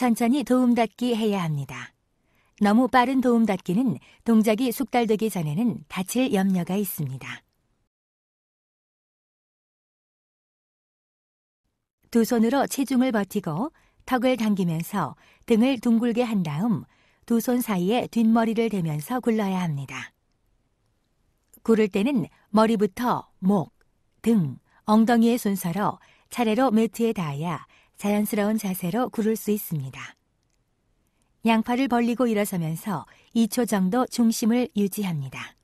천천히 도움닫기 해야 합니다. 너무 빠른 도움닫기는 동작이 숙달되기 전에는 다칠 염려가 있습니다. 두 손으로 체중을 버티고 턱을 당기면서 등을 둥글게 한 다음 두 손 사이에 뒷머리를 대면서 굴러야 합니다. 구를 때는 머리부터 목, 등, 엉덩이의 순서로 차례로 매트에 닿아야 자연스러운 자세로 구를 수 있습니다. 양팔을 벌리고 일어서면서 2초 정도 중심을 유지합니다.